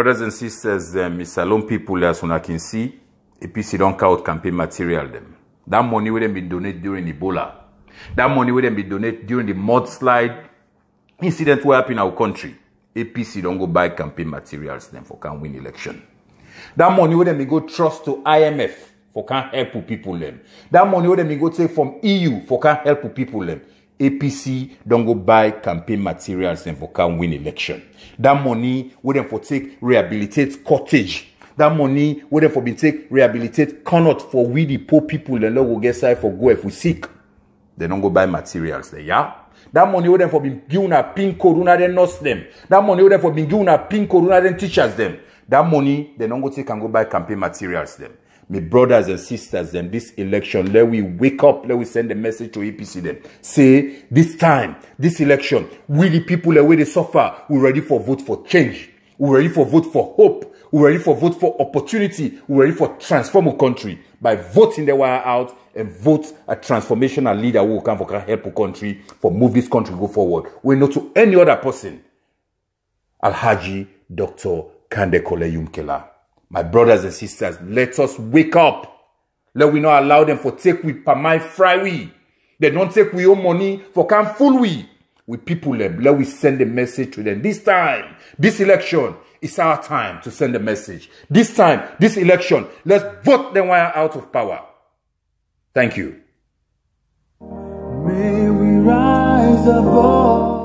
Brothers and sisters, um, it's alone people as I can see, APC don't count campaign material them. That money wouldn't be donated during Ebola. That money wouldn't be donated during the mudslide incident what happened in our country. APC don't go buy campaign materials them for can win election. That money wouldn't be go trust to IMF for can help people them. That money wouldn't be go take from EU for can help people them. APC don't go buy campaign materials and for can win election. That money would not for take rehabilitate cottage. That money would not for be take rehabilitate cannot for we the poor people law go get side for go if we sick. They don't go buy materials there, yeah? That money would not for be given a pin corona then nurse them. That money would not for be given a pin corona then teachers them. That money, the Nongoti can go buy campaign materials then. My brothers and sisters, then this election, let we wake up, let we send a message to APC then. Say, this time, this election, we the people the way they suffer, we ready for vote for change. we ready for vote for hope. we ready for vote for opportunity. we ready for transform a country by voting the wire out and vote a transformational leader who can for help a country, for move this country go forward. We're not to any other person. Alhaji Dr. My brothers and sisters, let us wake up. Let we not allow them for take we pamai fry we. They don't take we own money for can fool we. We people them. Let we send a message to them. This time, this election, it's our time to send a message. This time, this election, let's vote them while out of power. Thank you. May we rise above.